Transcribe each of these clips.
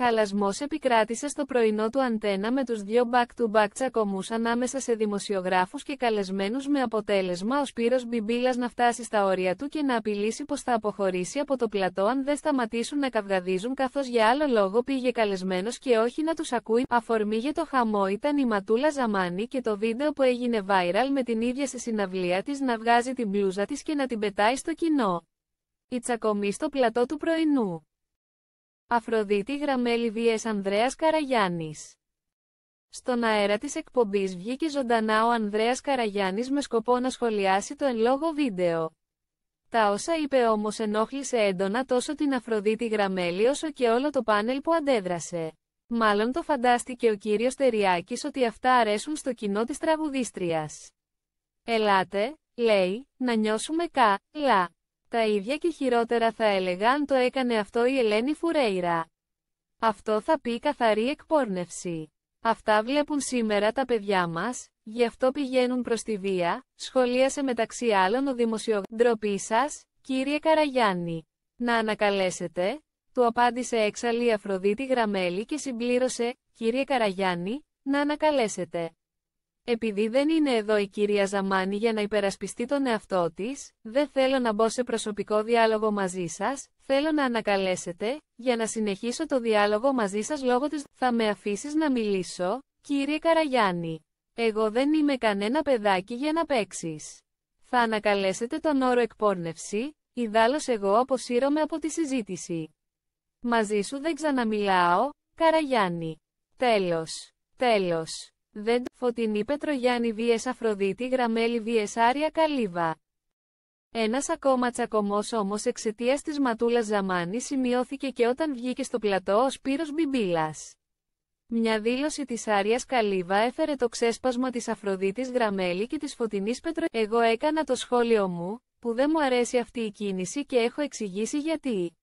Χαλασμός επικράτησε στο πρωινό του αντένα με τους δυο back-to-back τσακωμούς ανάμεσα σε δημοσιογράφους και καλεσμένους με αποτέλεσμα ο Σπύρος Μπιμπίλας να φτάσει στα όρια του και να απειλήσει πως θα αποχωρήσει από το πλατό αν δεν σταματήσουν να καυγαδίζουν καθώς για άλλο λόγο πήγε καλεσμένος και όχι να τους ακούει. Αφορμή για το χαμό ήταν η Ματούλα Ζαμάνη και το βίντεο που έγινε viral με την ίδια σε συναυλία της να βγάζει την μπλούζα της και να την πετάει στο κοινό. Η τσακωμή στο πλατό του πρωινού. Αφροδίτη Γραμμέλη Βιές Ανδρέας Καραγιάννης. Στον αέρα της εκπομπής βγήκε ζωντανά ο Ανδρέας Καραγιάννης με σκοπό να σχολιάσει το εν λόγω βίντεο. Τα όσα είπε όμως ενόχλησε έντονα τόσο την Αφροδίτη Γραμμέλη όσο και όλο το πάνελ που αντέδρασε. Μάλλον το φαντάστηκε ο κύριος Τεριάκης ότι αυτά αρέσουν στο κοινό της τραγουδίστριας. Ελάτε, λέει, να νιώσουμε κα, λα. Τα ίδια και χειρότερα θα έλεγα αν το έκανε αυτό η Ελένη Φουρέιρα. Αυτό θα πει καθαρή εκπόρνευση. Αυτά βλέπουν σήμερα τα παιδιά μας, γι' αυτό πηγαίνουν προς τη βία, σχολίασε μεταξύ άλλων ο δημοσιογράφος. Ντροπή σας, κύριε Καραγιάννη. Να ανακαλέσετε, του απάντησε έξαλλη Αφροδίτη Γραμμέλη και συμπλήρωσε, κύριε Καραγιάννη, να ανακαλέσετε. Επειδή δεν είναι εδώ η κυρία Ζαμάνη για να υπερασπιστεί τον εαυτό της, δεν θέλω να μπω σε προσωπικό διάλογο μαζί σας, θέλω να ανακαλέσετε, για να συνεχίσω το διάλογο μαζί σας λόγω της «Θα με αφήσεις να μιλήσω, κύριε Καραγιάννη. Εγώ δεν είμαι κανένα παιδάκι για να παίξεις. Θα ανακαλέσετε τον όρο εκπόρνευση, ιδάλλως εγώ αποσύρωμαι από τη συζήτηση. Μαζί σου δεν ξαναμιλάω, Καραγιάννη. Τέλος. Τέλος. Δεν Φωτεινή Πετρογιάννη VS Αφροδίτη Γραμμέλη VS Άρια Καλύβα. Ένας ακόμα τσακωμός όμως εξαιτίας της Ματούλας Ζαμάνης σημειώθηκε και όταν βγήκε στο πλατό ο Σπύρος Μπιμπίλας. Μια δήλωση της Άριας Καλύβα έφερε το ξέσπασμα της Αφροδίτης Γραμμέλη και της Φωτεινής Πέτρο. Εγώ έκανα το σχόλιο μου, που δεν μου αρέσει αυτή η κίνηση και έχω εξηγήσει γιατί.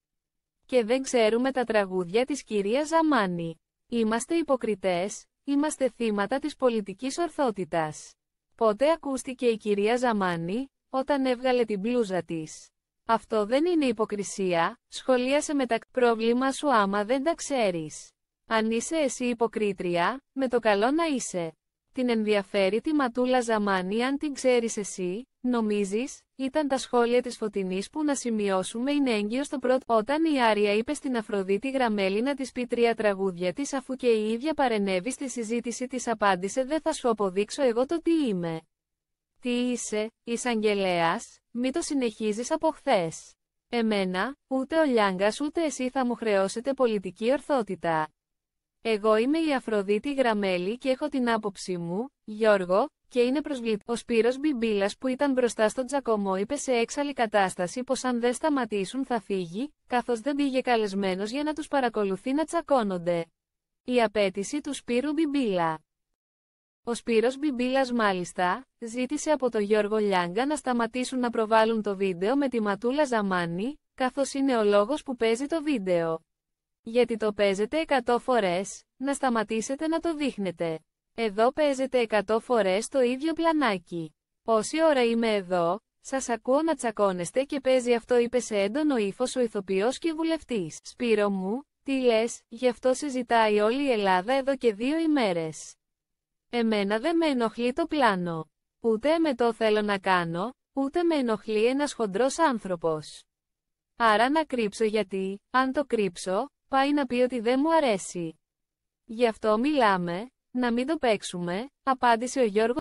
Και δεν ξέρουμε τα τραγούδια της κυρίας Ζαμάνη. Είμαστε υποκριτές, Είμαστε θύματα της πολιτικής ορθότητας. Πότε ακούστηκε η κυρία Ζαμάνη, όταν έβγαλε την μπλούζα της. Αυτό δεν είναι υποκρισία, σχολίασε με τα πρόβλημα σου άμα δεν τα ξέρεις. Αν είσαι εσύ υποκρίτρια, με το καλό να είσαι. Την ενδιαφέρει τη ματούλα Ζαμάνη αν την ξέρεις εσύ, Νομίζεις, ήταν τα σχόλια της φωτεινής που να σημειώσουμε είναι έγκυο στο πρώτο όταν η Άρια είπε στην Αφροδίτη Γραμμέλη να της πει τρία τραγούδια της αφού και η ίδια παρενέβη στη συζήτηση της απάντησε δεν θα σου αποδείξω εγώ το τι είμαι. Τι είσαι, εισαγγελέας, μη το συνεχίζεις από χθες. Εμένα, ούτε ο Λιάνγκα ούτε εσύ θα μου χρεώσετε πολιτική ορθότητα. Εγώ είμαι η Αφροδίτη Γραμμέλη και έχω την άποψή μου, Γιώργο, και είναι Ο Σπύρος Μπιμπίλας που ήταν μπροστά στον Τζακωμό είπε σε έξαλλη κατάσταση πως αν δεν σταματήσουν θα φύγει, καθώς δεν πήγε καλεσμένος για να τους παρακολουθεί να τσακώνονται. Η απέτηση του Σπύρου Μπιμπίλα. Ο Σπύρος Μπιμπίλας μάλιστα, ζήτησε από τον Γιώργο Λιάγκα να σταματήσουν να προβάλλουν το βίντεο με τη Ματούλα Ζαμάνη, καθώς είναι ο λόγος που παίζει το βίντεο. Γιατί το παίζετε 100 φορές, να σταματήσετε να το δείχνετε. Εδώ παίζετε 100 φορές το ίδιο πλανάκι. Πόση ώρα είμαι εδώ, σας ακούω να τσακώνεστε και παίζει αυτό είπε σε έντονο ύφος ο ηθοποιός και βουλευτής. Σπύρο μου, τι λες, γι' αυτό συζητάει όλη η Ελλάδα εδώ και δύο ημέρες. Εμένα δεν με ενοχλεί το πλάνο. Ούτε με το θέλω να κάνω, ούτε με ενοχλεί ένας χοντρός άνθρωπος. Άρα να κρύψω γιατί, αν το κρύψω, πάει να πει ότι δεν μου αρέσει. Γι' αυτό μιλάμε, να μην το παίξουμε, απάντησε ο Γιώργος.